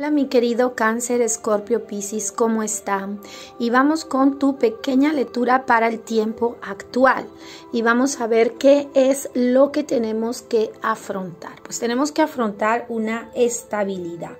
Hola mi querido cáncer, escorpio, piscis, ¿cómo están? Y vamos con tu pequeña lectura para el tiempo actual y vamos a ver qué es lo que tenemos que afrontar. Pues tenemos que afrontar una estabilidad.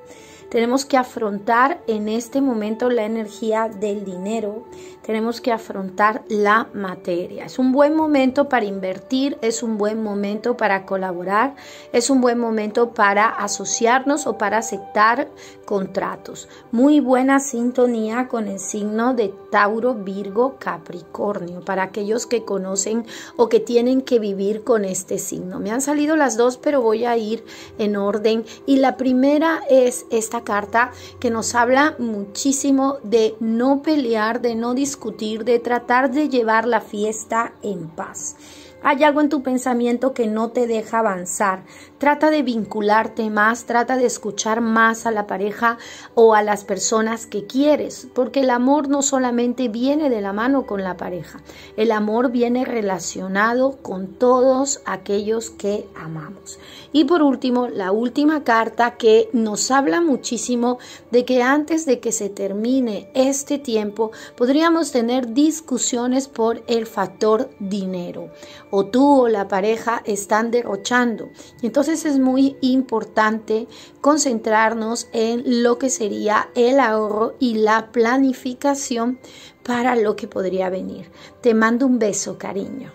Tenemos que afrontar en este momento la energía del dinero. Tenemos que afrontar la materia. Es un buen momento para invertir, es un buen momento para colaborar, es un buen momento para asociarnos o para aceptar contratos. Muy buena sintonía con el signo de Tauro, Virgo, Capricornio, para aquellos que conocen o que tienen que vivir con este signo. Me han salido las dos, pero voy a ir en orden. Y la primera es esta carta que nos habla muchísimo de no pelear, de no discutir, de tratar de llevar la fiesta en paz. Hay algo en tu pensamiento que no te deja avanzar. Trata de vincularte más, trata de escuchar más a la pareja o a las personas que quieres, porque el amor no solamente viene de la mano con la pareja, el amor viene relacionado con todos aquellos que amamos. Y por último, la última carta que nos habla muchísimo de que antes de que se termine este tiempo, podríamos tener discusiones por el factor dinero o tú o la pareja están derrochando. Entonces es muy importante concentrarnos en lo que sería el ahorro y la planificación para lo que podría venir. Te mando un beso, cariño.